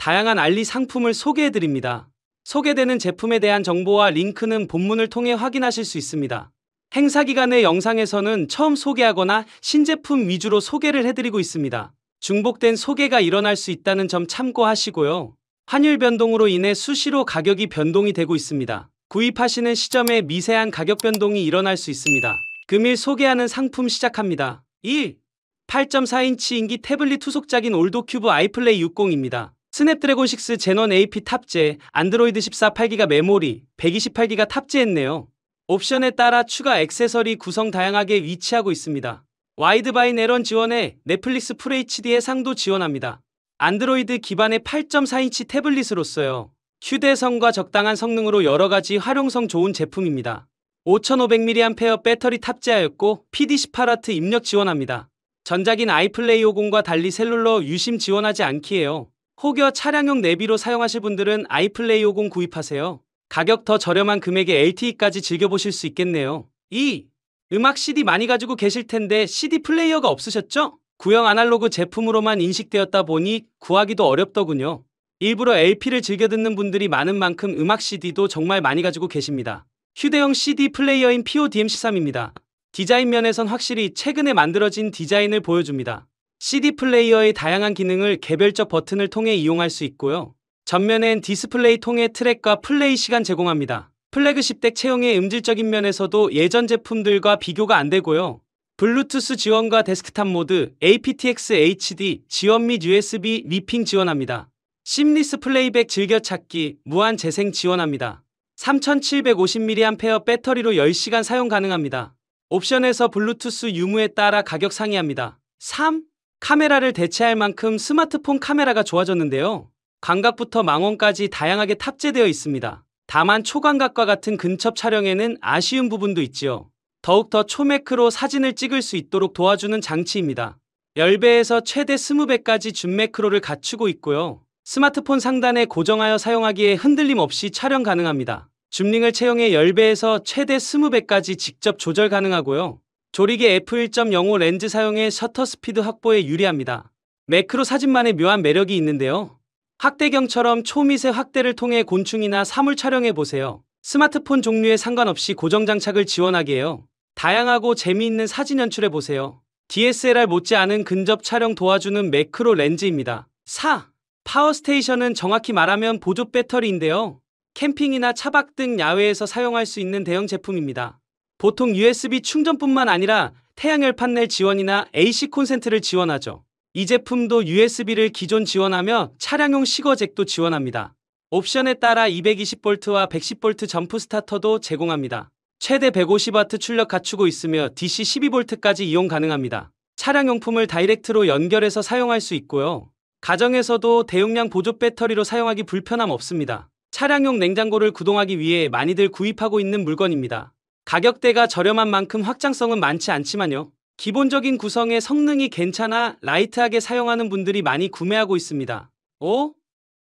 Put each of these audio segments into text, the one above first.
다양한 알리 상품을 소개해드립니다. 소개되는 제품에 대한 정보와 링크는 본문을 통해 확인하실 수 있습니다. 행사 기간의 영상에서는 처음 소개하거나 신제품 위주로 소개를 해드리고 있습니다. 중복된 소개가 일어날 수 있다는 점 참고하시고요. 환율 변동으로 인해 수시로 가격이 변동이 되고 있습니다. 구입하시는 시점에 미세한 가격 변동이 일어날 수 있습니다. 금일 소개하는 상품 시작합니다. 1. 8.4인치 인기 태블릿 투속작인 올도큐브 아이플레이 60입니다. 스냅드래곤 6 제논 AP 탑재, 안드로이드 14 8기가 메모리, 128기가 탑재했네요. 옵션에 따라 추가 액세서리 구성 다양하게 위치하고 있습니다. 와이드바이 내런 지원에 넷플릭스 FHD 해상도 지원합니다. 안드로이드 기반의 8.4인치 태블릿으로써요. 휴대성과 적당한 성능으로 여러가지 활용성 좋은 제품입니다. 5500mAh 배터리 탑재하였고 PD18W 입력 지원합니다. 전작인 아이플레이 50과 달리 셀룰러 유심 지원하지 않기에요. 혹여 차량용 내비로 사용하실 분들은 아이플레이 50 구입하세요. 가격 더 저렴한 금액에 LTE까지 즐겨보실 수 있겠네요. 2. 음악 CD 많이 가지고 계실 텐데 CD 플레이어가 없으셨죠? 구형 아날로그 제품으로만 인식되었다 보니 구하기도 어렵더군요. 일부러 LP를 즐겨 듣는 분들이 많은 만큼 음악 CD도 정말 많이 가지고 계십니다. 휴대용 CD 플레이어인 PODM13입니다. 디자인 면에선 확실히 최근에 만들어진 디자인을 보여줍니다. CD 플레이어의 다양한 기능을 개별적 버튼을 통해 이용할 수 있고요. 전면엔 디스플레이 통해 트랙과 플레이 시간 제공합니다. 플래그십 덱 채용의 음질적인 면에서도 예전 제품들과 비교가 안 되고요. 블루투스 지원과 데스크탑 모드, aptX HD 지원 및 USB 리핑 지원합니다. 심리스 플레이백 즐겨찾기, 무한 재생 지원합니다. 3750mAh 배터리로 10시간 사용 가능합니다. 옵션에서 블루투스 유무에 따라 가격 상이합니다. 3. 카메라를 대체할 만큼 스마트폰 카메라가 좋아졌는데요. 광각부터 망원까지 다양하게 탑재되어 있습니다. 다만 초광각과 같은 근접 촬영에는 아쉬운 부분도 있지요. 더욱더 초매크로 사진을 찍을 수 있도록 도와주는 장치입니다. 10배에서 최대 20배까지 줌매크로를 갖추고 있고요. 스마트폰 상단에 고정하여 사용하기에 흔들림 없이 촬영 가능합니다. 줌링을 채용해 10배에서 최대 20배까지 직접 조절 가능하고요. 조리개 f1.05 렌즈 사용해 셔터 스피드 확보에 유리합니다. 매크로 사진만의 묘한 매력이 있는데요. 확대경처럼 초미세 확대를 통해 곤충이나 사물 촬영해보세요. 스마트폰 종류에 상관없이 고정장착을 지원하게 해요. 다양하고 재미있는 사진 연출해보세요. DSLR 못지않은 근접 촬영 도와주는 매크로 렌즈입니다. 4. 파워스테이션은 정확히 말하면 보조 배터리인데요. 캠핑이나 차박 등 야외에서 사용할 수 있는 대형 제품입니다. 보통 USB 충전뿐만 아니라 태양열 판넬 지원이나 AC 콘센트를 지원하죠. 이 제품도 USB를 기존 지원하며 차량용 시거잭도 지원합니다. 옵션에 따라 220V와 110V 점프 스타터도 제공합니다. 최대 150W 출력 갖추고 있으며 DC 12V까지 이용 가능합니다. 차량용품을 다이렉트로 연결해서 사용할 수 있고요. 가정에서도 대용량 보조 배터리로 사용하기 불편함 없습니다. 차량용 냉장고를 구동하기 위해 많이들 구입하고 있는 물건입니다. 가격대가 저렴한 만큼 확장성은 많지 않지만요. 기본적인 구성의 성능이 괜찮아 라이트하게 사용하는 분들이 많이 구매하고 있습니다. 5.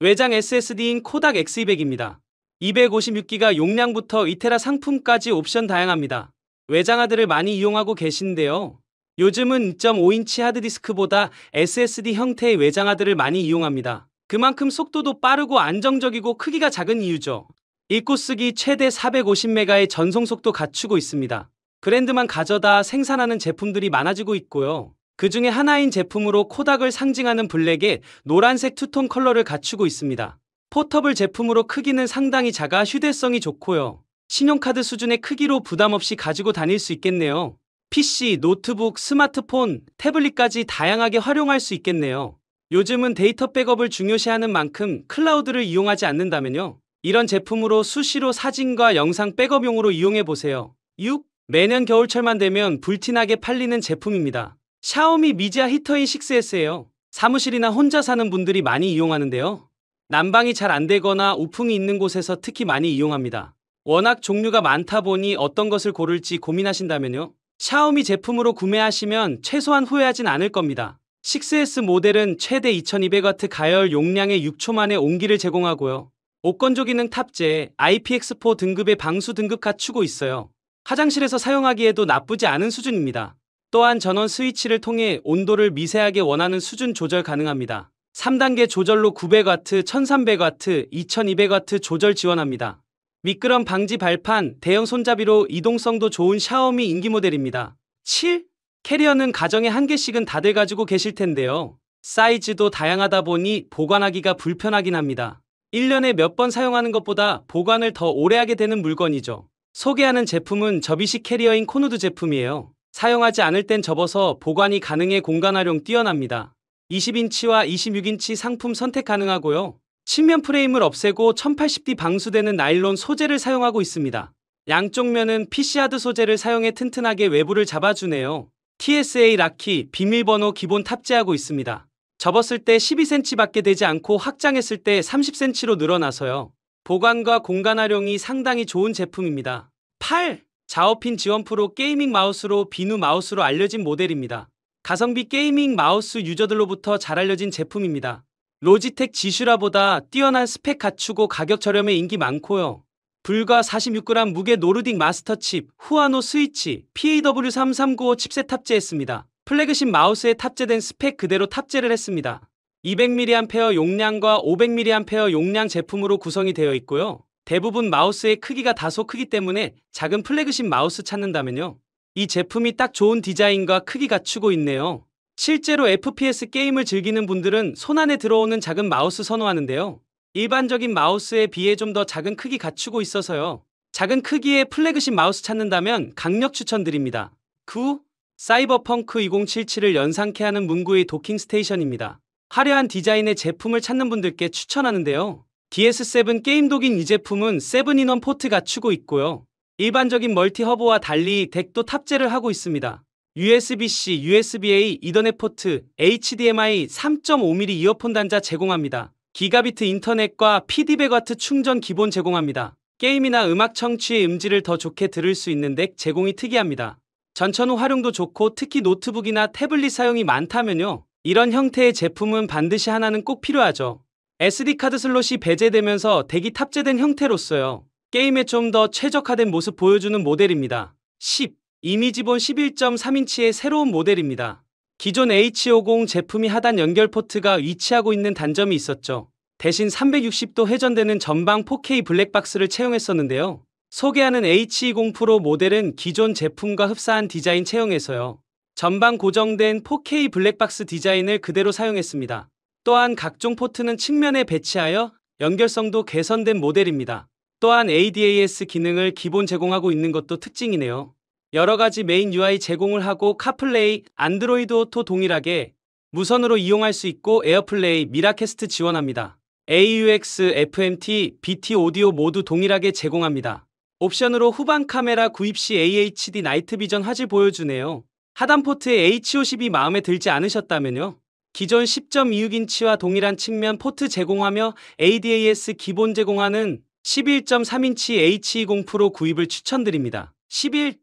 외장 SSD인 코닥 X200입니다. 256기가 용량부터 이테라 상품까지 옵션 다양합니다. 외장 하드를 많이 이용하고 계신데요. 요즘은 2.5인치 하드디스크보다 SSD 형태의 외장 하드를 많이 이용합니다. 그만큼 속도도 빠르고 안정적이고 크기가 작은 이유죠. 일코쓰기 최대 450메가의 전송속도 갖추고 있습니다. 브랜드만 가져다 생산하는 제품들이 많아지고 있고요. 그 중에 하나인 제품으로 코닥을 상징하는 블랙에 노란색 투톤 컬러를 갖추고 있습니다. 포터블 제품으로 크기는 상당히 작아 휴대성이 좋고요. 신용카드 수준의 크기로 부담없이 가지고 다닐 수 있겠네요. PC, 노트북, 스마트폰, 태블릿까지 다양하게 활용할 수 있겠네요. 요즘은 데이터 백업을 중요시하는 만큼 클라우드를 이용하지 않는다면요. 이런 제품으로 수시로 사진과 영상 백업용으로 이용해보세요. 6. 매년 겨울철만 되면 불티나게 팔리는 제품입니다. 샤오미 미지아 히터인 6S예요. 사무실이나 혼자 사는 분들이 많이 이용하는데요. 난방이 잘 안 되거나 우풍이 있는 곳에서 특히 많이 이용합니다. 워낙 종류가 많다 보니 어떤 것을 고를지 고민하신다면요. 샤오미 제품으로 구매하시면 최소한 후회하진 않을 겁니다. 6S 모델은 최대 2200W 가열 용량의 6초 만에 온기를 제공하고요. 옷건조 기능 탑재 IPX4 등급의 방수 등급 갖추고 있어요. 화장실에서 사용하기에도 나쁘지 않은 수준입니다. 또한 전원 스위치를 통해 온도를 미세하게 원하는 수준 조절 가능합니다. 3단계 조절로 9 0 0와트1 3 0 0와트2 2 0 0와트 조절 지원합니다. 미끄럼 방지 발판, 대형 손잡이로 이동성도 좋은 샤오미 인기 모델입니다. 7. 캐리어는 가정에 한 개씩은 다들 가지고 계실 텐데요. 사이즈도 다양하다 보니 보관하기가 불편하긴 합니다. 1년에 몇 번 사용하는 것보다 보관을 더 오래 하게 되는 물건이죠. 소개하는 제품은 접이식 캐리어인 코누드 제품이에요. 사용하지 않을 땐 접어서 보관이 가능해 공간 활용 뛰어납니다. 20인치와 26인치 상품 선택 가능하고요. 측면 프레임을 없애고 1080D 방수되는 나일론 소재를 사용하고 있습니다. 양쪽 면은 PC하드 소재를 사용해 튼튼하게 외부를 잡아주네요. TSA 라키, 비밀번호 기본 탑재하고 있습니다. 접었을 때 12cm밖에 되지 않고 확장했을 때 30cm로 늘어나서요. 보관과 공간 활용이 상당히 좋은 제품입니다. 8. 자오핀 지원 프로 게이밍 마우스로 비누 마우스로 알려진 모델입니다. 가성비 게이밍 마우스 유저들로부터 잘 알려진 제품입니다. 로지텍 지슈라보다 뛰어난 스펙 갖추고 가격 저렴에 인기 많고요. 불과 46g 무게 노르딕 마스터 칩, 후아노 스위치, PAW3395 칩셋 탑재했습니다. 플래그십 마우스에 탑재된 스펙 그대로 탑재를 했습니다. 200mAh 용량과 500mAh 용량 제품으로 구성이 되어 있고요. 대부분 마우스의 크기가 다소 크기 때문에 작은 플래그십 마우스 찾는다면요. 이 제품이 딱 좋은 디자인과 크기 갖추고 있네요. 실제로 FPS 게임을 즐기는 분들은 손안에 들어오는 작은 마우스 선호하는데요. 일반적인 마우스에 비해 좀 더 작은 크기 갖추고 있어서요. 작은 크기의 플래그십 마우스 찾는다면 강력 추천드립니다. 9. 사이버펑크 2077을 연상케 하는 문구의 도킹 스테이션입니다. 화려한 디자인의 제품을 찾는 분들께 추천하는데요. DS7 게임독인 이 제품은 세븐인원 포트 갖추고 있고요. 일반적인 멀티 허브와 달리 덱도 탑재를 하고 있습니다. USB-C, USB-A, 이더넷 포트, HDMI 3.5mm 이어폰 단자 제공합니다. 기가비트 인터넷과 PD100W 충전 기본 제공합니다. 게임이나 음악 청취의 음질을 더 좋게 들을 수 있는 덱 제공이 특이합니다. 전천 후 활용도 좋고 특히 노트북이나 태블릿 사용이 많다면요. 이런 형태의 제품은 반드시 하나는 꼭 필요하죠. SD카드 슬롯이 배제되면서 대기 탑재된 형태로써요. 게임에 좀 더 최적화된 모습 보여주는 모델입니다. 10. 이미 지본 11.3인치의 새로운 모델입니다. 기존 H50 제품이 하단 연결 포트가 위치하고 있는 단점이 있었죠. 대신 360도 회전되는 전방 4K 블랙박스를 채용했었는데요. 소개하는 H20 e 프로 모델은 기존 제품과 흡사한 디자인 채용에서요. 전방 고정된 4K 블랙박스 디자인을 그대로 사용했습니다. 또한 각종 포트는 측면에 배치하여 연결성도 개선된 모델입니다. 또한 ADAS 기능을 기본 제공하고 있는 것도 특징이네요. 여러가지 메인 UI 제공을 하고 카플레이, 안드로이드 오토 동일하게 무선으로 이용할 수 있고 에어플레이, 미라캐스트 지원합니다. AUX, FMT, BT 오디오 모두 동일하게 제공합니다. 옵션으로 후방 카메라 구입 시 AHD 나이트 비전 화질 보여주네요. 하단 포트의 H50이 마음에 들지 않으셨다면요. 기존 10.26인치와 동일한 측면 포트 제공하며 ADAS 기본 제공하는 11.3인치 H20 e 프로 구입을 추천드립니다. 11.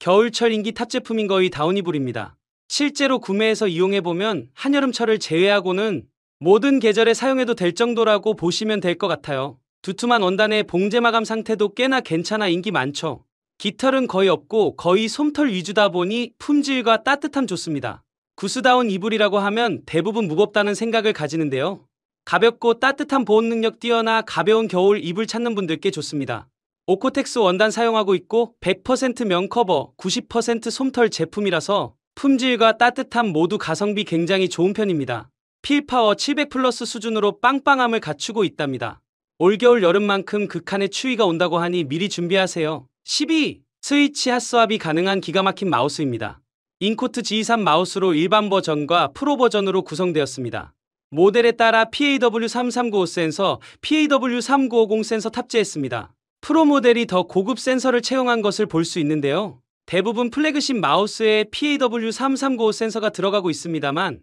겨울철 인기 탑 제품인 거의 다운이불입니다 실제로 구매해서 이용해보면 한여름철을 제외하고는 모든 계절에 사용해도 될 정도라고 보시면 될 것 같아요. 두툼한 원단에 봉제 마감 상태도 꽤나 괜찮아 인기 많죠. 깃털은 거의 없고 거의 솜털 위주다 보니 품질과 따뜻함 좋습니다. 구스다운 이불이라고 하면 대부분 무겁다는 생각을 가지는데요. 가볍고 따뜻한 보온 능력 뛰어나 가벼운 겨울 이불 찾는 분들께 좋습니다. 오코텍스 원단 사용하고 있고 100% 면커버, 90% 솜털 제품이라서 품질과 따뜻함 모두 가성비 굉장히 좋은 편입니다. 필파워 700 플러스 수준으로 빵빵함을 갖추고 있답니다. 올겨울 여름만큼 극한의 그 추위가 온다고 하니 미리 준비하세요. 12. 스위치 핫스왑이 가능한 기가 막힌 마우스입니다. 인코트 g 3 마우스로 일반 버전과 프로 버전으로 구성되었습니다. 모델에 따라 PAW3395 센서, PAW3950 센서 탑재했습니다. 프로 모델이 더 고급 센서를 채용한 것을 볼 수 있는데요. 대부분 플래그십 마우스에 PAW3395 센서가 들어가고 있습니다만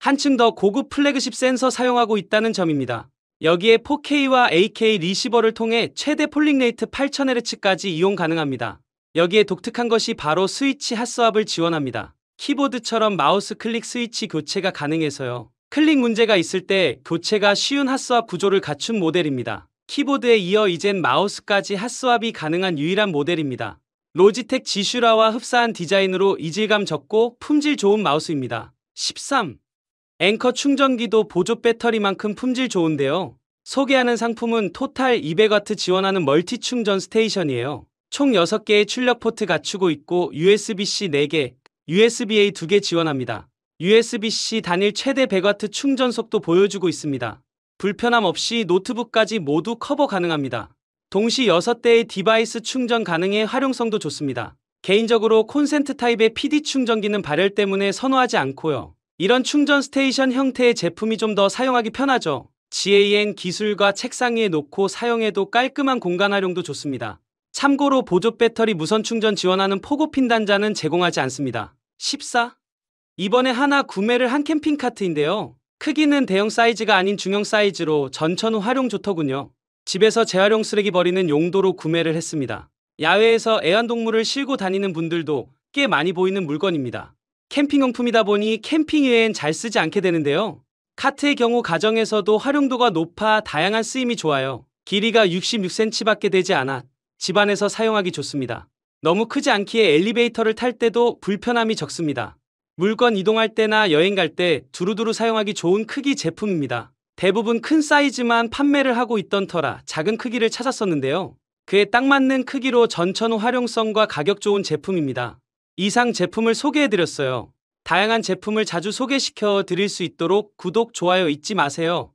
한층 더 고급 플래그십 센서 사용하고 있다는 점입니다. 여기에 4K와 AK 리시버를 통해 최대 폴링레이트 8000Hz까지 이용 가능합니다. 여기에 독특한 것이 바로 스위치 핫스왑을 지원합니다. 키보드처럼 마우스 클릭 스위치 교체가 가능해서요. 클릭 문제가 있을 때 교체가 쉬운 핫스왑 구조를 갖춘 모델입니다. 키보드에 이어 이젠 마우스까지 핫스왑이 가능한 유일한 모델입니다. 로지텍 지슈라와 흡사한 디자인으로 이질감 적고 품질 좋은 마우스입니다. 13. 앵커 충전기도 보조 배터리만큼 품질 좋은데요. 소개하는 상품은 토탈 200W 지원하는 멀티 충전 스테이션이에요. 총 6개의 출력 포트 갖추고 있고 USB-C 4개, USB-A 2개 지원합니다. USB-C 단일 최대 100W 충전 속도 보여주고 있습니다. 불편함 없이 노트북까지 모두 커버 가능합니다. 동시 6대의 디바이스 충전 가능해 활용성도 좋습니다. 개인적으로 콘센트 타입의 PD 충전기는 발열 때문에 선호하지 않고요. 이런 충전 스테이션 형태의 제품이 좀 더 사용하기 편하죠. GAN 기술과 책상 위에 놓고 사용해도 깔끔한 공간 활용도 좋습니다. 참고로 보조 배터리 무선 충전 지원하는 포고핀 단자는 제공하지 않습니다. 14. 이번에 하나 구매를 한 캠핑 카트인데요. 크기는 대형 사이즈가 아닌 중형 사이즈로 전천 후 활용 좋더군요. 집에서 재활용 쓰레기 버리는 용도로 구매를 했습니다. 야외에서 애완동물을 실고 다니는 분들도 꽤 많이 보이는 물건입니다. 캠핑용품이다 보니 캠핑 외엔 잘 쓰지 않게 되는데요. 카트의 경우 가정에서도 활용도가 높아 다양한 쓰임이 좋아요. 길이가 66cm밖에 되지 않아 집안에서 사용하기 좋습니다. 너무 크지 않기에 엘리베이터를 탈 때도 불편함이 적습니다. 물건 이동할 때나 여행 갈 때 두루두루 사용하기 좋은 크기 제품입니다. 대부분 큰 사이즈만 판매를 하고 있던 터라 작은 크기를 찾았었는데요. 그에 딱 맞는 크기로 전천후 활용성과 가격 좋은 제품입니다. 이상 제품을 소개해드렸어요. 다양한 제품을 자주 소개시켜 드릴 수 있도록 구독, 좋아요 잊지 마세요.